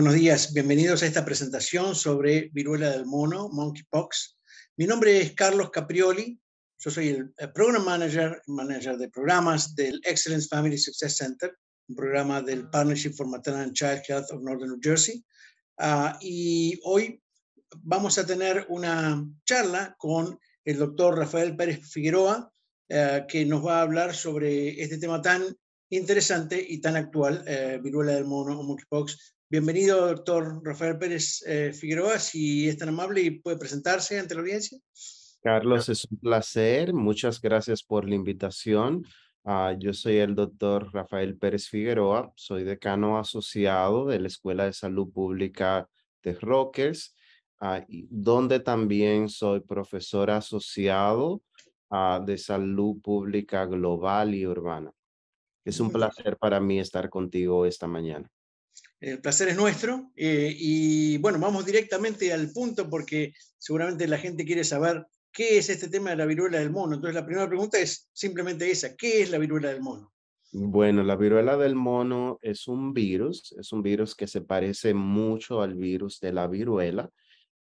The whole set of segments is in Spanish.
Buenos días, bienvenidos a esta presentación sobre viruela del mono, monkeypox. Mi nombre es Carlos Caprioli, yo soy el Program Manager, Manager de Programas del Excellence Family Success Center, un programa del Partnership for Maternal and Child Health of Northern New Jersey. Ah, y hoy vamos a tener una charla con el doctor Rafael Pérez Figueroa, eh, que nos va a hablar sobre este tema tan interesante y tan actual, eh, viruela del mono o monkeypox, Bienvenido, doctor Rafael Pérez eh, Figueroa, si es tan amable y puede presentarse ante la audiencia. Carlos, es un placer. Muchas gracias por la invitación. Ah, yo soy el doctor Rafael Pérez Figueroa, soy decano asociado de la Escuela de Salud Pública de Rockers, ah, donde también soy profesor asociado ah, de Salud Pública Global y Urbana. Es un placer para mí estar contigo esta mañana. El placer es nuestro. Eh, y bueno, vamos directamente al punto porque seguramente la gente quiere saber qué es este tema de la viruela del mono. Entonces, la primera pregunta es simplemente esa, ¿qué es la viruela del mono? Bueno, la viruela del mono es un virus, es un virus que se parece mucho al virus de la viruela.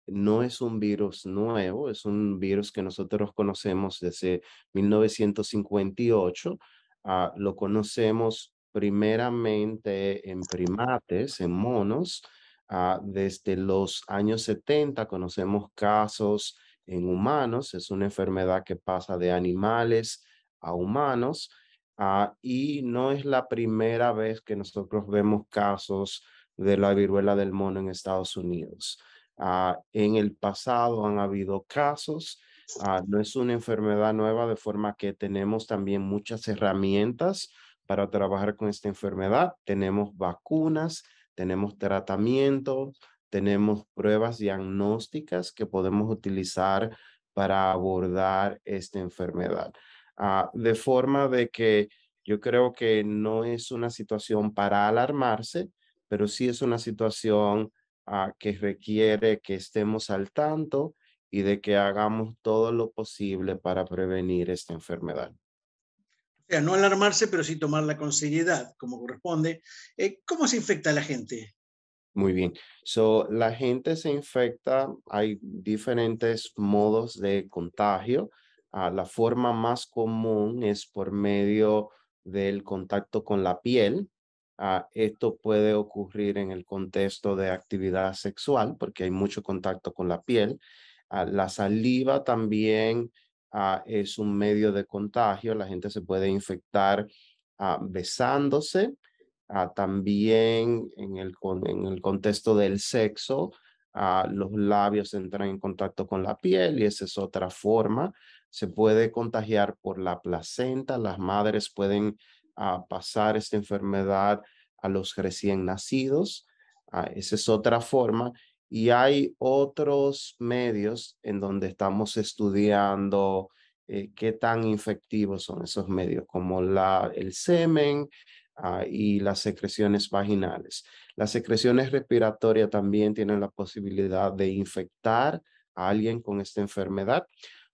No es un virus nuevo, es un virus que nosotros conocemos desde 1958. Ah, lo conocemos primeramente en primates, en monos. Ah, desde los años 70 conocemos casos en humanos, es una enfermedad que pasa de animales a humanos ah, y no es la primera vez que nosotros vemos casos de la viruela del mono en Estados Unidos. Ah, en el pasado han habido casos, no es una enfermedad nueva de forma que tenemos también muchas herramientas para trabajar con esta enfermedad. Tenemos vacunas, tenemos tratamientos, tenemos pruebas diagnósticas que podemos utilizar para abordar esta enfermedad. Ah, de forma de que yo creo que no es una situación para alarmarse, pero sí es una situación ah, que requiere que estemos al tanto y de que hagamos todo lo posible para prevenir esta enfermedad sea, no alarmarse, pero sí tomarla con seriedad, como corresponde. Eh, ¿Cómo se infecta la gente? Muy bien. So, la gente se infecta, hay diferentes modos de contagio. Ah, la forma más común es por medio del contacto con la piel. Ah, esto puede ocurrir en el contexto de actividad sexual porque hay mucho contacto con la piel. Ah, la saliva también Ah, es un medio de contagio, la gente se puede infectar ah, besándose, ah, también en el, en el contexto del sexo, los labios entran en contacto con la piel y esa es otra forma. Se puede contagiar por la placenta, las madres pueden pasar esta enfermedad a los recién nacidos, esa es otra forma y hay otros medios en donde estamos estudiando eh, qué tan infectivos son esos medios, como la, el semen ah, y las secreciones vaginales. Las secreciones respiratorias también tienen la posibilidad de infectar a alguien con esta enfermedad.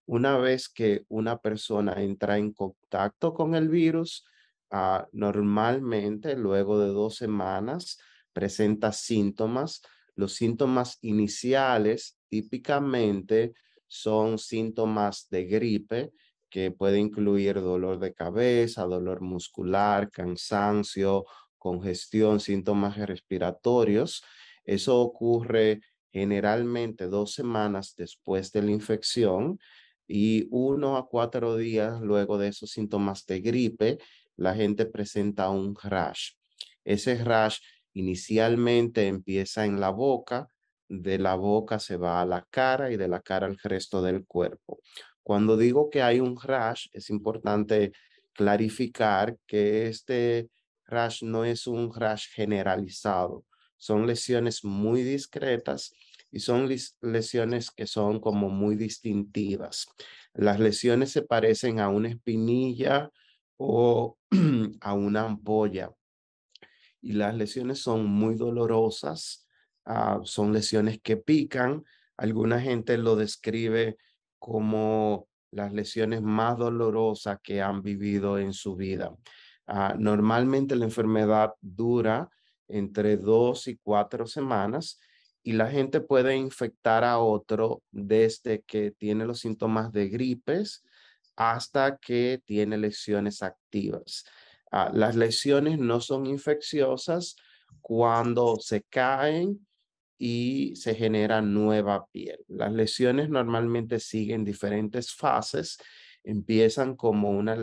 Una vez que una persona entra en contacto con el virus, ah, normalmente luego de dos semanas presenta síntomas los síntomas iniciales típicamente son síntomas de gripe que puede incluir dolor de cabeza, dolor muscular, cansancio, congestión, síntomas respiratorios. Eso ocurre generalmente dos semanas después de la infección y uno a cuatro días luego de esos síntomas de gripe, la gente presenta un rash. Ese rash Inicialmente empieza en la boca, de la boca se va a la cara y de la cara al resto del cuerpo. Cuando digo que hay un rash, es importante clarificar que este rash no es un rash generalizado. Son lesiones muy discretas y son lesiones que son como muy distintivas. Las lesiones se parecen a una espinilla o a una ampolla y las lesiones son muy dolorosas, ah, son lesiones que pican. Alguna gente lo describe como las lesiones más dolorosas que han vivido en su vida. Ah, normalmente la enfermedad dura entre dos y cuatro semanas y la gente puede infectar a otro desde que tiene los síntomas de gripes hasta que tiene lesiones activas. Ah, las lesiones no son infecciosas cuando se caen y se genera nueva piel. Las lesiones normalmente siguen diferentes fases. Empiezan como una,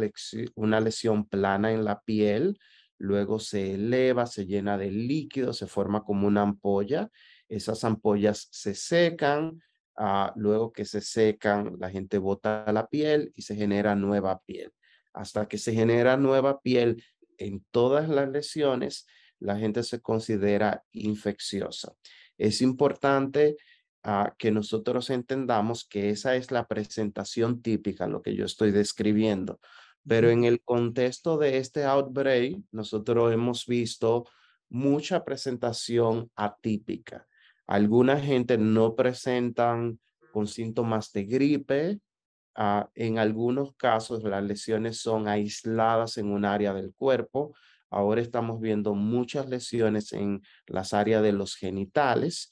una lesión plana en la piel, luego se eleva, se llena de líquido, se forma como una ampolla. Esas ampollas se secan, ah, luego que se secan, la gente bota la piel y se genera nueva piel hasta que se genera nueva piel en todas las lesiones, la gente se considera infecciosa. Es importante ah, que nosotros entendamos que esa es la presentación típica, lo que yo estoy describiendo. Pero en el contexto de este outbreak, nosotros hemos visto mucha presentación atípica. Alguna gente no presentan con síntomas de gripe, Ah, en algunos casos las lesiones son aisladas en un área del cuerpo. Ahora estamos viendo muchas lesiones en las áreas de los genitales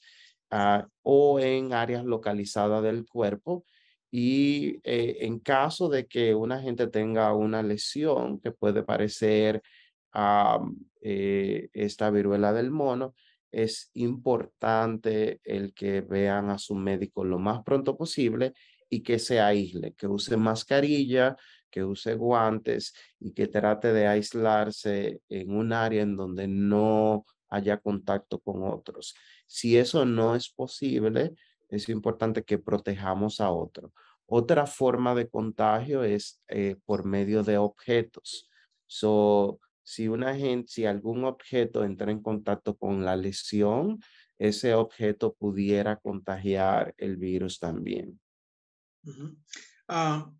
ah, o en áreas localizadas del cuerpo. Y eh, en caso de que una gente tenga una lesión que puede parecer ah, eh, esta viruela del mono, es importante el que vean a su médico lo más pronto posible y que se aísle, que use mascarilla, que use guantes y que trate de aislarse en un área en donde no haya contacto con otros. Si eso no es posible, es importante que protejamos a otro. Otra forma de contagio es eh, por medio de objetos. si una gente, si algún objeto entra en contacto con la lesión, ese objeto pudiera contagiar el virus también. Ah,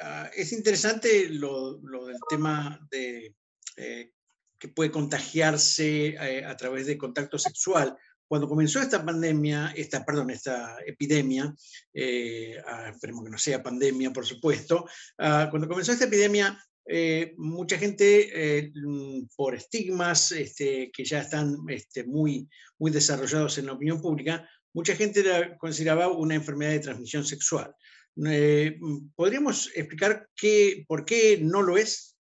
ah, es interesante lo, del tema de eh, que puede contagiarse eh, a través de contacto sexual. Cuando comenzó esta pandemia, esta, perdón, esta epidemia, eh, ah, esperemos que no sea pandemia, por supuesto, cuando comenzó esta epidemia, mucha gente mm, por estigmas este, que ya están este, muy desarrollados en la opinión pública, mucha gente la consideraba una enfermedad de transmisión sexual. Eh, ¿Podríamos explicar qué, por qué no lo es?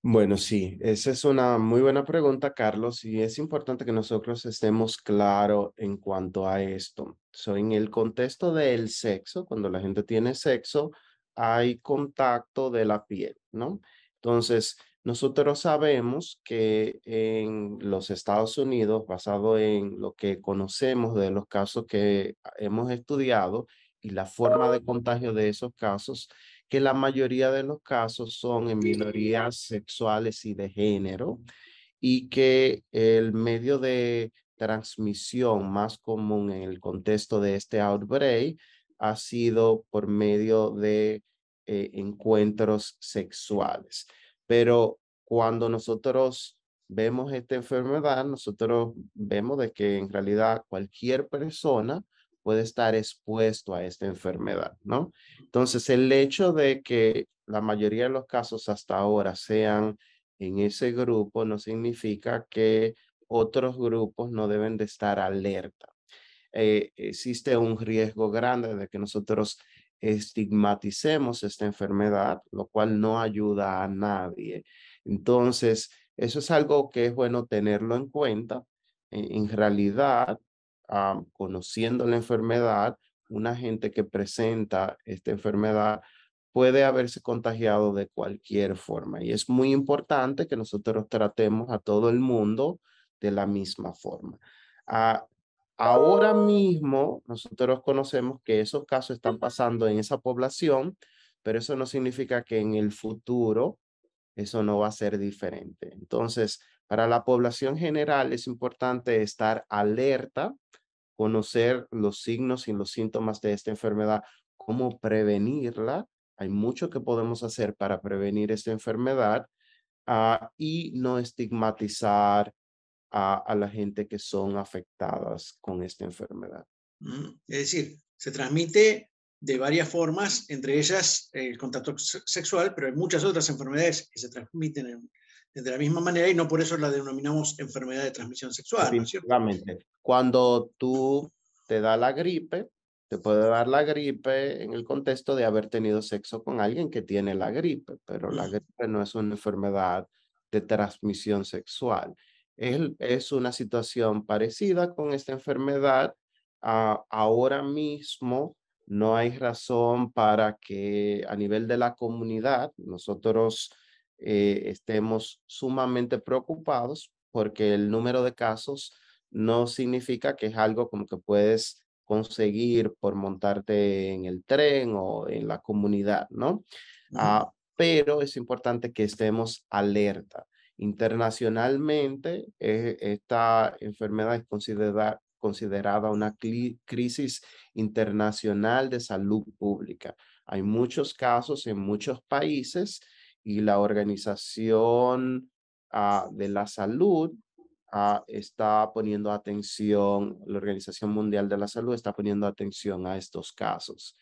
Bueno, sí, esa es una muy buena pregunta, Carlos, y es importante que nosotros estemos claros en cuanto a esto. en el contexto del sexo, cuando la gente tiene sexo, hay contacto de la piel, ¿no? Entonces, nosotros sabemos que en los Estados Unidos, basado en lo que conocemos de los casos que hemos estudiado y la forma de contagio de esos casos, que la mayoría de los casos son en minorías sexuales y de género y que el medio de transmisión más común en el contexto de este outbreak ha sido por medio de eh, encuentros sexuales. Pero cuando nosotros vemos esta enfermedad, nosotros vemos de que en realidad cualquier persona puede estar expuesto a esta enfermedad, ¿no? Entonces, el hecho de que la mayoría de los casos hasta ahora sean en ese grupo no significa que otros grupos no deben de estar alerta. Eh, existe un riesgo grande de que nosotros estigmaticemos esta enfermedad, lo cual no ayuda a nadie. Entonces, eso es algo que es bueno tenerlo en cuenta. E-, en, realidad, conociendo la enfermedad, una gente que presenta esta enfermedad puede haberse contagiado de cualquier forma. Y es muy importante que nosotros tratemos a todo el mundo de la misma forma. Ah, Ahora mismo nosotros conocemos que esos casos están pasando en esa población, pero eso no significa que en el futuro eso no va a ser diferente. Entonces, para la población general es importante estar alerta, conocer los signos y los síntomas de esta enfermedad, cómo prevenirla. Hay mucho que podemos hacer para prevenir esta enfermedad ah, y no estigmatizar, a, la gente que son afectadas con esta enfermedad. Mm, es decir, se transmite de varias formas, entre ellas el contacto sexual, pero hay muchas otras enfermedades que se transmiten de la misma manera y no por eso la denominamos enfermedad de transmisión sexual. Exactamente. Cuando tú te da la gripe, te puede dar la gripe en el contexto de haber tenido sexo con alguien que tiene la gripe, pero la gripe no es una enfermedad de transmisión sexual es una situación parecida con esta enfermedad. Ah, ahora mismo no hay razón para que a nivel de la comunidad nosotros eh, estemos sumamente preocupados porque el número de casos no significa que es algo como que puedes conseguir por montarte en el tren o en la comunidad, ¿no? Ah, pero es importante que estemos alerta. Internacionalmente, eh, esta enfermedad es considerada, considerada una crisis internacional de salud pública. Hay muchos casos en muchos países y la Organización ah, de la Salud ah, está poniendo atención, la Organización Mundial de la Salud está poniendo atención a estos casos.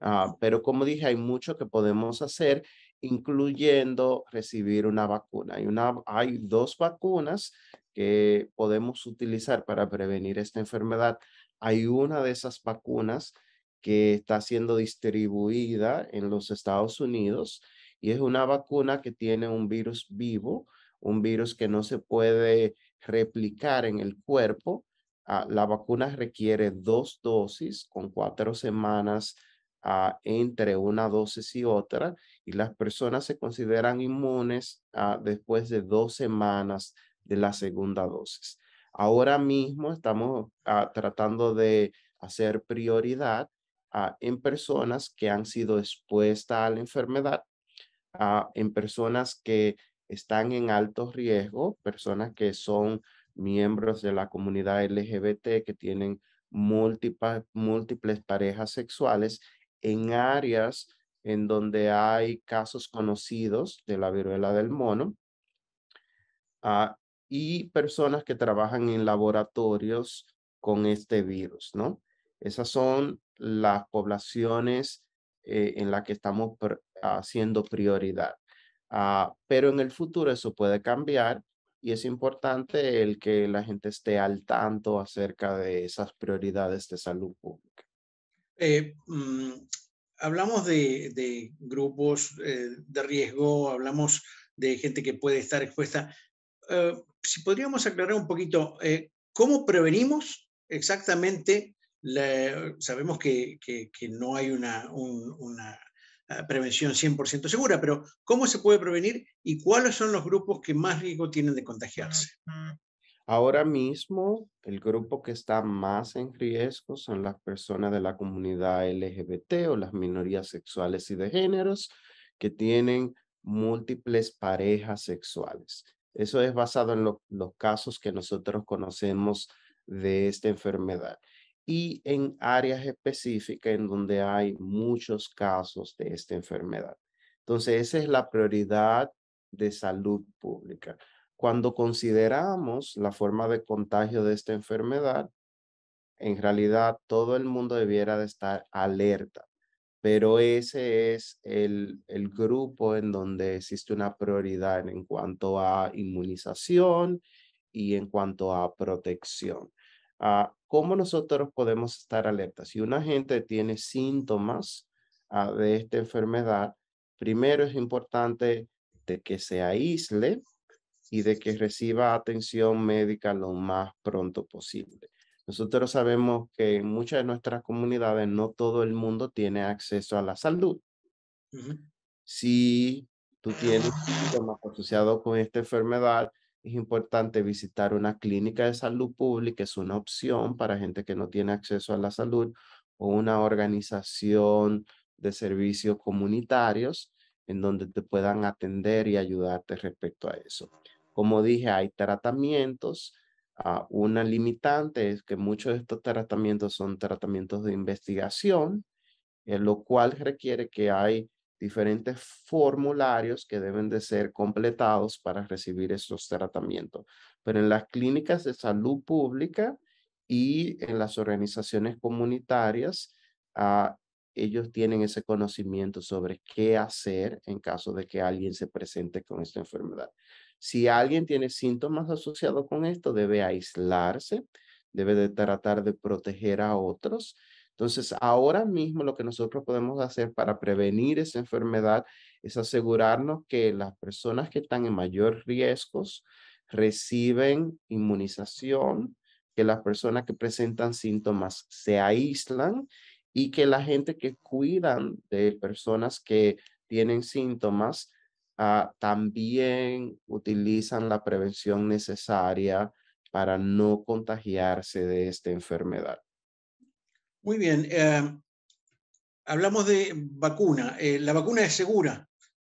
Ah, pero como dije, hay mucho que podemos hacer incluyendo recibir una vacuna. Hay, una, dos vacunas que podemos utilizar para prevenir esta enfermedad. Hay una de esas vacunas que está siendo distribuida en los Estados Unidos y es una vacuna que tiene un virus vivo, un virus que no se puede replicar en el cuerpo. Ah, la vacuna requiere dos dosis con cuatro semanas ah, entre una dosis y otra y las personas se consideran inmunes ah, después de dos semanas de la segunda dosis. Ahora mismo estamos ah, tratando de hacer prioridad ah, en personas que han sido expuestas a la enfermedad, en personas que están en alto riesgo, personas que son miembros de la comunidad LGBT que tienen múltiples, múltiples parejas sexuales en áreas en donde hay casos conocidos de la viruela del mono ah, y personas que trabajan en laboratorios con este virus, ¿no? Esas son las poblaciones eh, en las que estamos haciendo prioridad. Ah, pero en el futuro eso puede cambiar y es importante el que la gente esté al tanto acerca de esas prioridades de salud pública. Eh, mm, hablamos de, grupos eh, de riesgo, hablamos de gente que puede estar expuesta. Eh, si podríamos aclarar un poquito, eh, ¿cómo prevenimos exactamente? sabemos que, no hay una, ah, prevención 100% segura, pero ¿cómo se puede prevenir y cuáles son los grupos que más riesgo tienen de contagiarse? Ahora mismo, el grupo que está más en riesgo son las personas de la comunidad LGBT o las minorías sexuales y de géneros que tienen múltiples parejas sexuales. Eso es basado en los casos que nosotros conocemos de esta enfermedad y en áreas específicas en donde hay muchos casos de esta enfermedad. Entonces, esa es la prioridad de salud pública cuando consideramos la forma de contagio de esta enfermedad, en realidad todo el mundo debiera de estar alerta, pero ese es el, grupo en donde existe una prioridad en cuanto a inmunización y en cuanto a protección. Ah, ¿Cómo nosotros podemos estar alerta? Si una gente tiene síntomas ah, de esta enfermedad, primero es importante que se aísle y de que reciba atención médica lo más pronto posible. Nosotros sabemos que en muchas de nuestras comunidades no todo el mundo tiene acceso a la salud. Si tú tienes síntomas asociados con esta enfermedad, es importante visitar una clínica de salud pública, es una opción para gente que no tiene acceso a la salud, o una organización de servicios comunitarios en donde te puedan atender y ayudarte respecto a eso. Como dije, hay tratamientos. a ah, una limitante es que muchos de estos tratamientos son tratamientos de investigación, en eh, lo cual requiere que hay diferentes formularios que deben de ser completados para recibir estos tratamientos. Pero en las clínicas de salud pública y en las organizaciones comunitarias, ah, ellos tienen ese conocimiento sobre qué hacer en caso de que alguien se presente con esta enfermedad. Si alguien tiene síntomas asociados con esto, debe aislarse, debe tratar de proteger a otros. Entonces, ahora mismo lo que nosotros podemos hacer para prevenir esa enfermedad es asegurarnos que las personas que están en mayor riesgos reciben inmunización, que las personas que presentan síntomas se aíslan y que la gente que cuidan de personas que tienen síntomas Ah, también utilizan la prevención necesaria para no contagiarse de esta enfermedad. Muy bien. Eh, hablamos de vacuna. Eh, la vacuna es segura,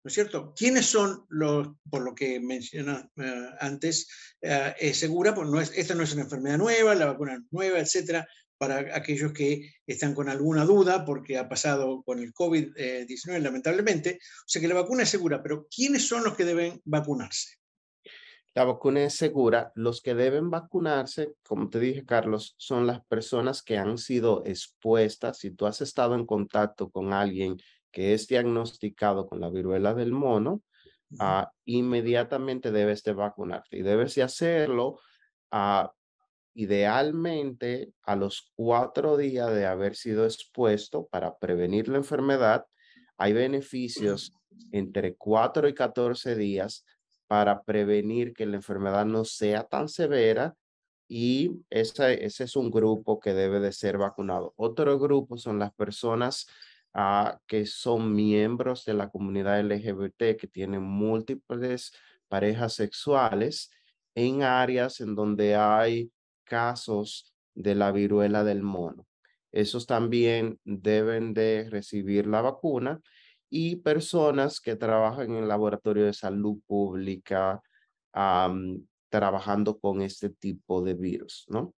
¿no es cierto? ¿Quiénes son los, por lo que mencionas eh, antes, es segura? Pues esta no es una enfermedad nueva, la vacuna es nueva, etcétera para aquellos que están con alguna duda, porque ha pasado con el COVID-19, lamentablemente. O sea que la vacuna es segura, pero ¿quiénes son los que deben vacunarse? La vacuna es segura. Los que deben vacunarse, como te dije, Carlos, son las personas que han sido expuestas. Si tú has estado en contacto con alguien que es diagnosticado con la viruela del mono, ah, inmediatamente debes de vacunarte y debes de hacerlo ah, idealmente a los cuatro días de haber sido expuesto para prevenir la enfermedad, hay beneficios entre cuatro y catorce días para prevenir que la enfermedad no sea tan severa y ese, es un grupo que debe de ser vacunado. Otro grupo son las personas ah, que son miembros de la comunidad LGBT, que tienen múltiples parejas sexuales en áreas en donde hay casos de la viruela del mono. Esos también deben de recibir la vacuna y personas que trabajan en el laboratorio de salud pública trabajando con este tipo de virus, ¿no?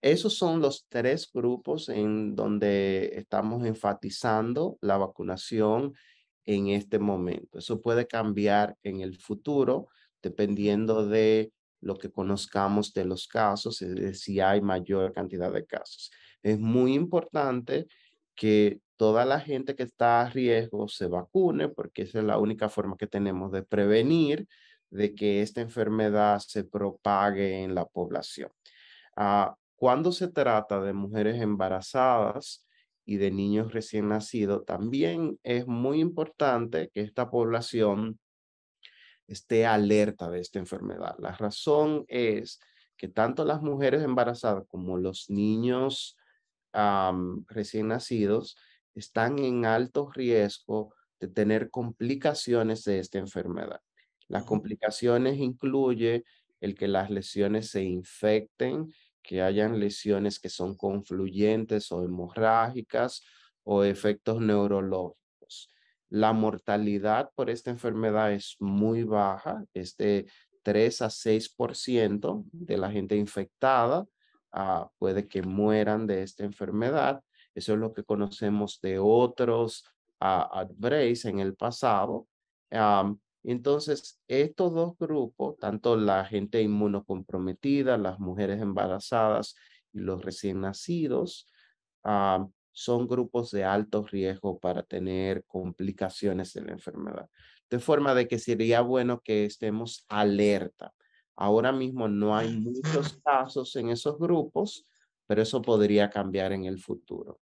esos son los tres grupos en donde estamos enfatizando la vacunación en este momento. Eso puede cambiar en el futuro dependiendo de lo que conozcamos de los casos, si hay mayor cantidad de casos. Es muy importante que toda la gente que está a riesgo se vacune, porque esa es la única forma que tenemos de prevenir de que esta enfermedad se propague en la población. Ah, cuando se trata de mujeres embarazadas y de niños recién nacidos, también es muy importante que esta población esté alerta de esta enfermedad. La razón es que tanto las mujeres embarazadas como los niños recién nacidos están en alto riesgo de tener complicaciones de esta enfermedad. Las complicaciones incluye el que las lesiones se infecten, que hayan lesiones que son confluyentes o hemorrágicas o efectos neurológicos. La mortalidad por esta enfermedad es muy baja, es de 3 a 6% de la gente infectada ah, puede que mueran de esta enfermedad. Eso es lo que conocemos de otros uh, en el pasado. entonces, estos dos grupos, tanto la gente inmunocomprometida, las mujeres embarazadas y los recién nacidos, son grupos de alto riesgo para tener complicaciones de la enfermedad. De forma de que sería bueno que estemos alerta. Ahora mismo no hay ah. muchos casos en esos grupos, pero eso podría cambiar en el futuro.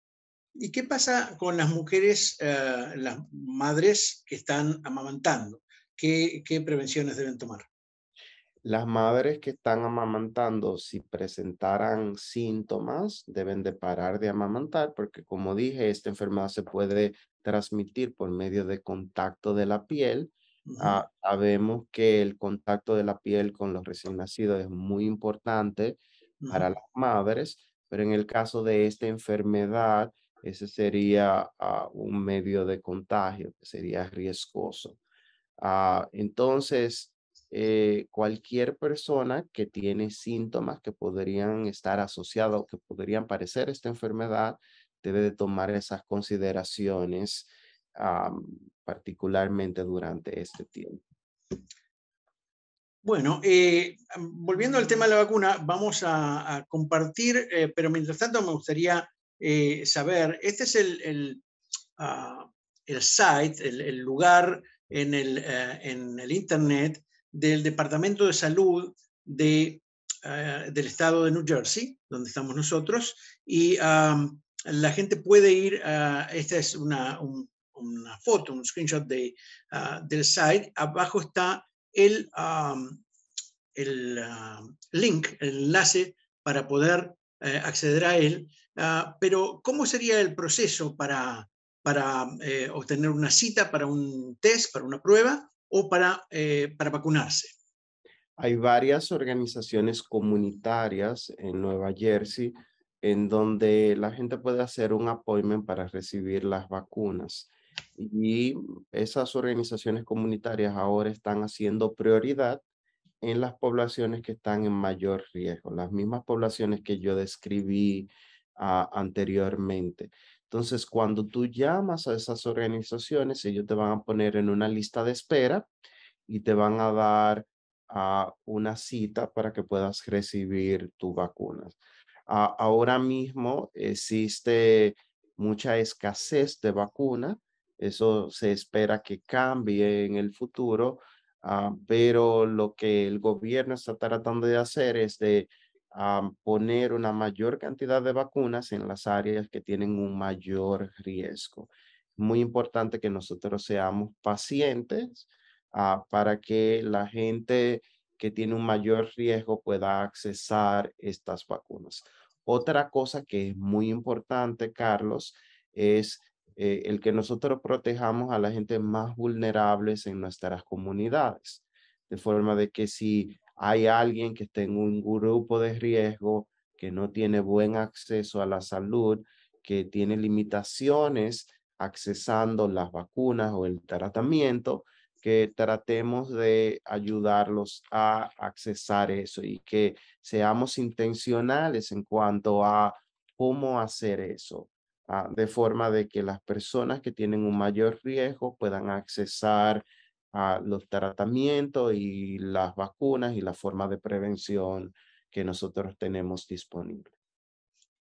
¿Y qué pasa con las mujeres, eh, las madres que están amamantando? ¿Qué, ¿Qué prevenciones deben tomar? Las madres que están amamantando, si presentaran síntomas, deben de parar de amamantar porque, como dije, esta enfermedad se puede transmitir por medio de contacto de la piel. Ah, sabemos que el contacto de la piel con los recién nacidos es muy importante para las madres, pero en el caso de esta enfermedad, ese sería ah, un medio de contagio que sería riesgoso. Ah, entonces, eh, cualquier persona que tiene síntomas que podrían estar asociados, que podrían parecer esta enfermedad, debe de tomar esas consideraciones particularmente durante este tiempo. Bueno, eh, volviendo al tema de la vacuna, vamos a, compartir, eh, pero mientras tanto me gustaría saber, este es el, el, ah, el site, el, lugar en el, en el Internet del Departamento de Salud de, eh, del estado de New Jersey, donde estamos nosotros, y la gente puede ir, a, ah, esta es una, una, foto, un screenshot de, ah, del site, abajo está el, el link, el enlace para poder eh, acceder a él, ah, pero ¿cómo sería el proceso para, para eh, obtener una cita, para un test, para una prueba? o para, eh, para vacunarse. Hay varias organizaciones comunitarias en Nueva Jersey en donde la gente puede hacer un appointment para recibir las vacunas. Y esas organizaciones comunitarias ahora están haciendo prioridad en las poblaciones que están en mayor riesgo, las mismas poblaciones que yo describí ah, anteriormente. Entonces, cuando tú llamas a esas organizaciones, ellos te van a poner en una lista de espera y te van a dar a ah, una cita para que puedas recibir tu vacuna. Ah, ahora mismo existe mucha escasez de vacuna. Eso se espera que cambie en el futuro, ah, pero lo que el gobierno está tratando de hacer es de a poner una mayor cantidad de vacunas en las áreas que tienen un mayor riesgo. Muy importante que nosotros seamos pacientes ah, para que la gente que tiene un mayor riesgo pueda accesar estas vacunas. Otra cosa que es muy importante, Carlos, es eh, el que nosotros protejamos a la gente más vulnerables en nuestras comunidades, de forma de que si hay alguien que está en un grupo de riesgo, que no tiene buen acceso a la salud, que tiene limitaciones accesando las vacunas o el tratamiento, que tratemos de ayudarlos a accesar eso y que seamos intencionales en cuanto a cómo hacer eso, ah, de forma de que las personas que tienen un mayor riesgo puedan accesar a los tratamientos y las vacunas y la forma de prevención que nosotros tenemos disponible.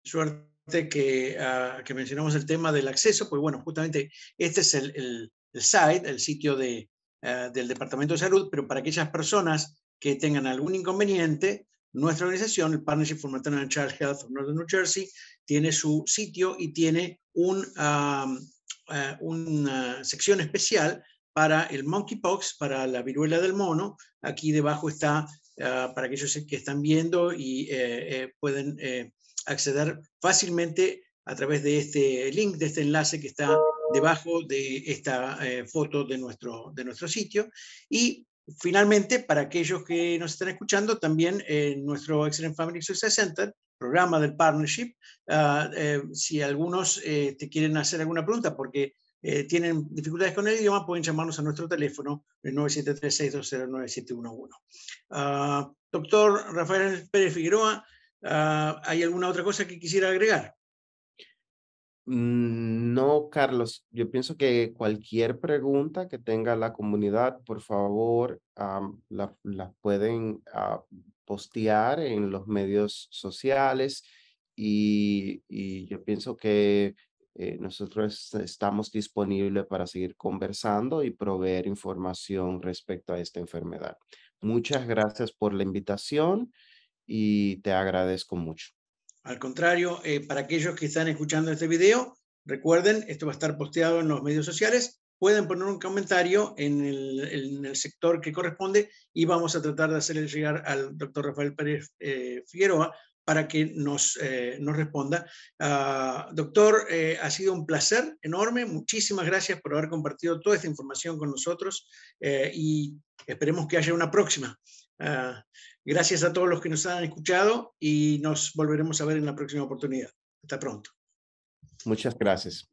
Suerte que, ah, que mencionamos el tema del acceso, pues bueno, justamente este es el, el, el site, el sitio de, ah, del Departamento de Salud, pero para aquellas personas que tengan algún inconveniente, nuestra organización, el Partnership for Maternal and Child Health of Northern New Jersey, tiene su sitio y tiene un, ah, una sección especial para el monkeypox, para la viruela del mono. Aquí debajo está ah, para aquellos que están viendo y eh, eh, pueden eh, acceder fácilmente a través de este link, de este enlace que está debajo de esta foto de nuestro, de nuestro sitio. Y finalmente, para aquellos que nos están escuchando, también en nuestro Excellent Family Success Center, programa del partnership, ah, si algunos te quieren hacer alguna pregunta, porque eh, tienen dificultades con el idioma, pueden llamarnos a nuestro teléfono, el 9736209711. Uh, ah, doctor Rafael Pérez Figueroa, ah, ¿hay alguna otra cosa que quisiera agregar? Mm, no, Carlos, yo pienso que cualquier pregunta que tenga la comunidad, por favor, las la, pueden ah, postear en los medios sociales y yo pienso que eh, nosotros estamos disponibles para seguir conversando y proveer información respecto a esta enfermedad. Muchas gracias por la invitación y te agradezco mucho. Al contrario, eh, para aquellos que están escuchando este video, recuerden, esto va a estar posteado en los medios sociales, pueden poner un comentario en el, sector que corresponde y vamos a tratar de hacerle llegar al doctor Rafael Pérez eh, Figueroa para que nos, eh, responda. Ah, doctor, eh, ha sido un placer enorme. Muchísimas gracias por haber compartido toda esta información con nosotros eh, y esperemos que haya una próxima. Ah, gracias a todos los que nos han escuchado y nos volveremos a ver en la próxima oportunidad. Hasta pronto. Muchas gracias.